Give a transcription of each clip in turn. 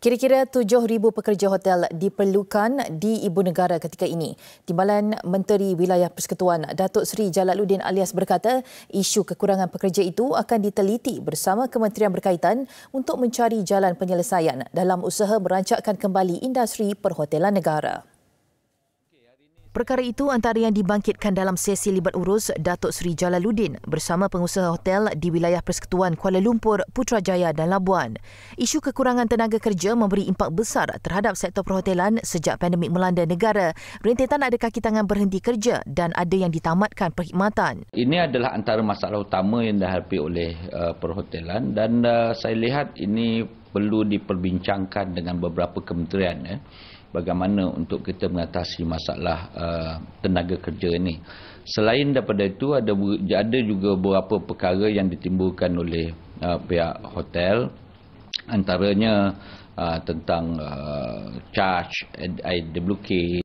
Kira-kira 7,000 pekerja hotel diperlukan di ibu negara ketika ini. Timbalan Menteri Wilayah Persekutuan Datuk Seri Jalaluddin Alias berkata isu kekurangan pekerja itu akan diteliti bersama kementerian berkaitan untuk mencari jalan penyelesaian dalam usaha merancakkan kembali industri perhotelan negara. Perkara itu antara yang dibangkitkan dalam sesi libat urus Datuk Seri Jalaluddin bersama pengusaha hotel di wilayah Persekutuan Kuala Lumpur, Putrajaya dan Labuan. Isu kekurangan tenaga kerja memberi impak besar terhadap sektor perhotelan sejak pandemik melanda negara. Rentetan ada kaki tangan berhenti kerja dan ada yang ditamatkan perkhidmatan. Ini adalah antara masalah utama yang dihadapi oleh uh, perhotelan dan uh, saya lihat ini perlu diperbincangkan dengan beberapa kementerian ya, bagaimana untuk kita mengatasi masalah uh, tenaga kerja ini. Selain daripada itu ada ada juga beberapa perkara yang ditimbulkan oleh uh, pihak hotel antaranya uh, tentang uh, charge IWK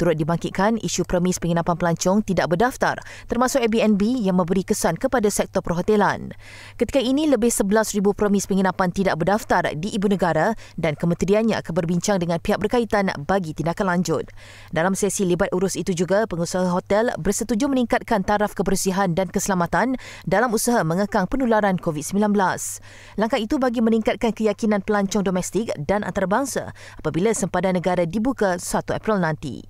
turut dibangkitkan isu premis penginapan pelancong tidak berdaftar termasuk Airbnb yang memberi kesan kepada sektor perhotelan. Ketika ini lebih 11,000 premis penginapan tidak berdaftar di ibu negara dan kementeriannya akan berbincang dengan pihak berkaitan bagi tindakan lanjut. Dalam sesi libat urus itu juga, pengusaha hotel bersetuju meningkatkan taraf kebersihan dan keselamatan dalam usaha mengekang penularan COVID-19. Langkah itu bagi meningkatkan keyakinan pelancong domestik dan antarabangsa apabila sempadan negara dibuka 1 April nanti.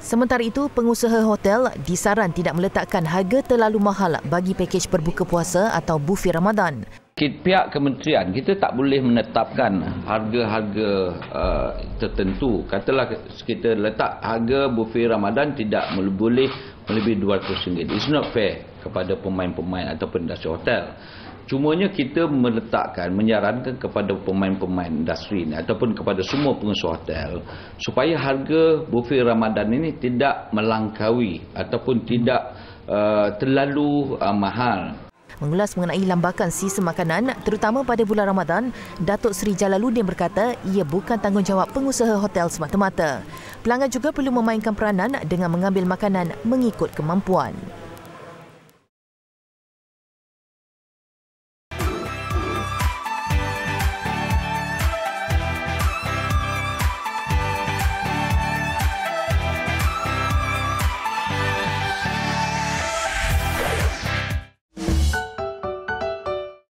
Sementara itu, pengusaha hotel disaran tidak meletakkan harga terlalu mahal bagi pakej berbuka puasa atau bufi Ramadan pihak kementerian kita tak boleh menetapkan harga-harga uh, tertentu. Katalah kita letak harga bufet Ramadan tidak boleh lebih RM200. It's not fair kepada pemain-pemain ataupun industri hotel. Cumanya kita meletakkan, menyarankan kepada pemain-pemain industri ini ataupun kepada semua pengusaha hotel supaya harga bufet Ramadan ini tidak melangkawi ataupun tidak uh, terlalu uh, mahal. Mengulas mengenai lambakan sistem makanan terutama pada bulan Ramadan, Datuk Seri Jalaluddin berkata ia bukan tanggungjawab pengusaha hotel semata-mata. Pelanggan juga perlu memainkan peranan dengan mengambil makanan mengikut kemampuan.